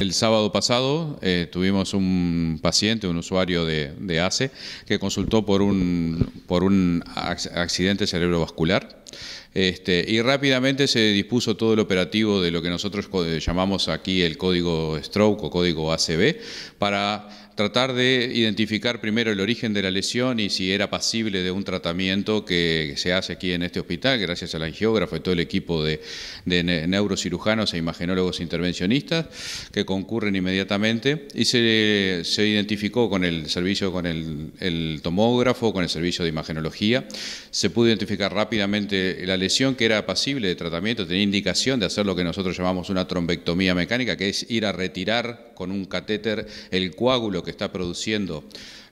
El sábado pasado eh, tuvimos un paciente, un usuario de, ACE, e, que consultó por un, por un accidente cerebrovascular. Este, y rápidamente se dispuso todo el operativo de lo que nosotros llamamos aquí el código stroke o código ACB para tratar de identificar primero el origen de la lesión y si era pasible de un tratamiento que se hace aquí en este hospital, gracias al angiógrafo y todo el equipo de, neurocirujanos e imagenólogos intervencionistas que concurren inmediatamente y se, identificó con el servicio, con el, tomógrafo, con el servicio de imagenología. Se pudo identificar rápidamente la lesión que era pasible de tratamiento, tenía indicación de hacer lo que nosotros llamamos una trombectomía mecánica, que es ir a retirar con un catéter el coágulo que está produciendo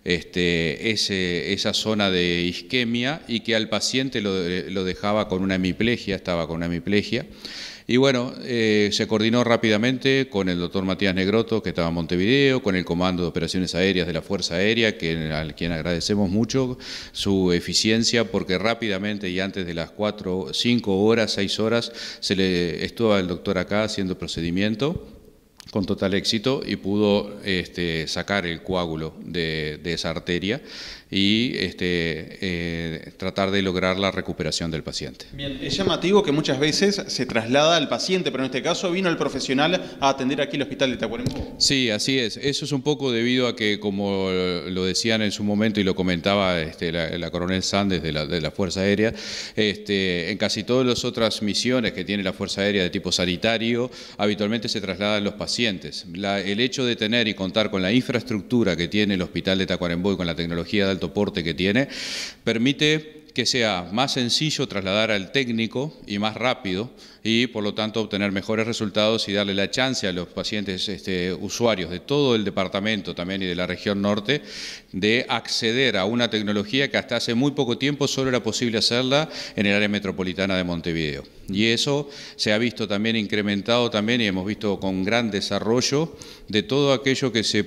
este, esa zona de isquemia y que al paciente lo, dejaba con una hemiplegia, estaba con una hemiplegia. Y bueno, eh, se coordinó rápidamente con el doctor Matías Negroto, que estaba en Montevideo, con el Comando de Operaciones Aéreas de la Fuerza Aérea, que, al quien agradecemos mucho su eficiencia, porque rápidamente y antes de las 4, cinco horas, seis horas, se le estuvo el doctor acá haciendo procedimiento con total éxito y pudo este, sacar el coágulo de, esa arteria y este, eh, tratar de lograr la recuperación del paciente. Bien, es llamativo que muchas veces se traslada al paciente, pero en este caso vino el profesional a atender aquí el hospital de Tacuarembó. Sí, así es. Eso es un poco debido a que, como lo decían en su momento y lo comentaba este, la, coronel Sandes de la, Fuerza Aérea, este, en casi todas las otras misiones que tiene la Fuerza Aérea de tipo sanitario, habitualmente se trasladan los pacientes. el hecho de tener y contar con la infraestructura que tiene el hospital de Tacuarembó y con la tecnología de alto que tiene, permite que sea más sencillo trasladar al técnico y más rápido y por lo tanto obtener mejores resultados y darle la chance a los pacientes este, usuarios de todo el departamento también y de la región norte de acceder a una tecnología que hasta hace muy poco tiempo solo era posible hacerla en el área metropolitana de Montevideo. Y eso se ha visto también incrementado también y hemos visto con gran desarrollo de todo aquello que, se,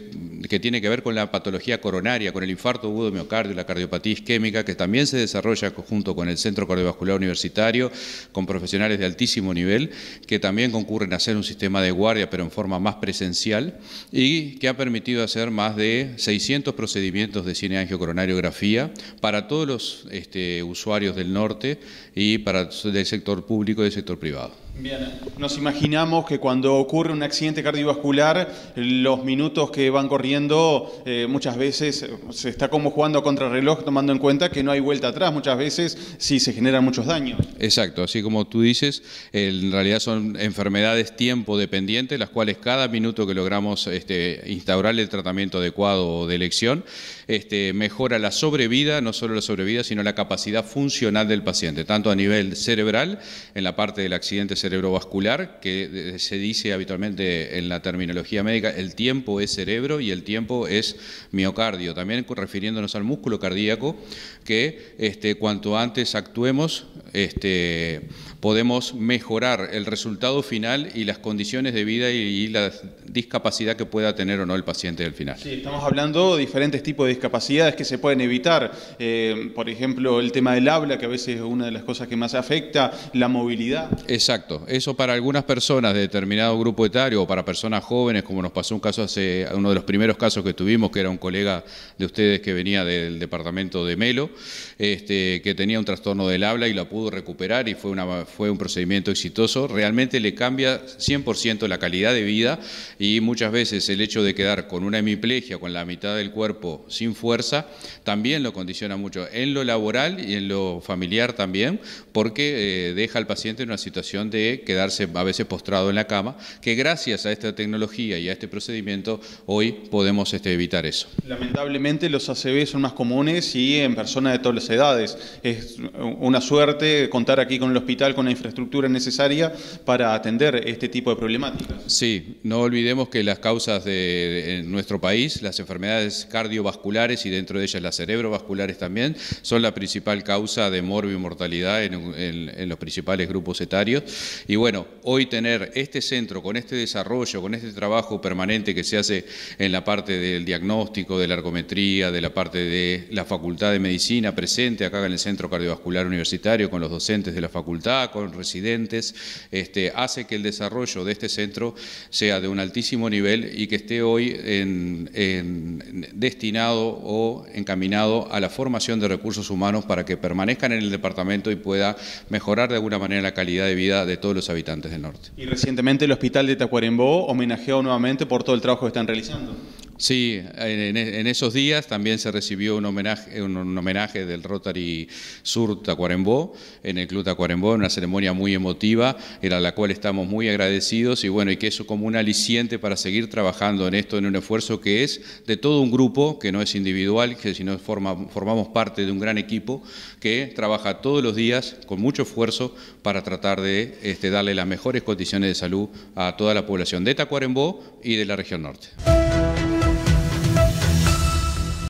que tiene que ver con la patología coronaria, con el infarto agudo de miocardio, la cardiopatía isquémica, que también se desarrolla junto con el Centro Cardiovascular Universitario, con profesionales de altísimo nivel, que también concurren a hacer un sistema de guardia, pero en forma más presencial, y que ha permitido hacer más de 600 procedimientos de cineangiocoronariografía para todos los este, usuarios del norte y para del sector público y del sector privado. Bien, nos imaginamos que cuando ocurre un accidente cardiovascular, los minutos que van corriendo eh, muchas veces se está como jugando a contrarreloj, tomando en cuenta que no hay vuelta atrás muchas veces si se generan muchos daños. Exacto, así como tú dices, eh, en realidad son enfermedades tiempo dependientes, las cuales cada minuto que logramos este, instaurar el tratamiento adecuado de elección, este, mejora la sobrevida, no solo la sobrevida, sino la capacidad funcional del paciente, tanto a nivel cerebral, en la parte del accidente cerebral, cerebrovascular, que se dice habitualmente en la terminología médica, el tiempo es cerebro y el tiempo es miocardio. También refiriéndonos al músculo cardíaco, que este, cuanto antes actuemos, este, podemos mejorar el resultado final y las condiciones de vida y, la discapacidad que pueda tener o no el paciente al final. Sí, estamos hablando de diferentes tipos de discapacidades que se pueden evitar. Eh, por ejemplo, el tema del habla, que a veces es una de las cosas que más afecta, la movilidad. Exacto. Eso para algunas personas de determinado grupo etario o para personas jóvenes, como nos pasó un caso hace, uno de los primeros casos que tuvimos, que era un colega de ustedes que venía del departamento de Melo, este, que tenía un trastorno del habla y la pudo recuperar y fue una fue un procedimiento exitoso, realmente le cambia 100% la calidad de vida y muchas veces el hecho de quedar con una hemiplegia, con la mitad del cuerpo sin fuerza, también lo condiciona mucho en lo laboral y en lo familiar también, porque eh, deja al paciente en una situación de quedarse a veces postrado en la cama, que gracias a esta tecnología y a este procedimiento hoy podemos este, evitar eso. Lamentablemente los ACV son más comunes y en personas de todas las edades. Es una suerte contar aquí con el hospital, con la infraestructura necesaria para atender este tipo de problemáticas. Sí, no olvidemos que las causas de en nuestro país, las enfermedades cardiovasculares y dentro de ellas las cerebrovasculares también, son la principal causa de morbimortalidad y mortalidad en los principales grupos etarios. Y bueno, hoy tener este centro con este desarrollo, con este trabajo permanente que se hace en la parte del diagnóstico, de la ergometría, de la parte de la Facultad de Medicina presente acá en el Centro Cardiovascular Universitario con los docentes de la facultad, con residentes, este, hace que el desarrollo de este centro sea de un altísimo nivel y que esté hoy destinado o encaminado a la formación de recursos humanos para que permanezcan en el departamento y pueda mejorar de alguna manera la calidad de vida de todos los habitantes del norte. Y recientemente el Hospital de Tacuarembó homenajeado nuevamente por todo el trabajo que están realizando. Sí, en, esos días también se recibió un homenaje, homenaje del Rotary Sur Tacuarembó, en el Club Tacuarembó, una ceremonia muy emotiva, a la cual estamos muy agradecidos y bueno, y que eso como un aliciente para seguir trabajando en esto, en un esfuerzo que es de todo un grupo, que no es individual, que sino forma, formamos parte de un gran equipo que trabaja todos los días con mucho esfuerzo para tratar de este, darle las mejores condiciones de salud a toda la población de Tacuarembó y de la región norte.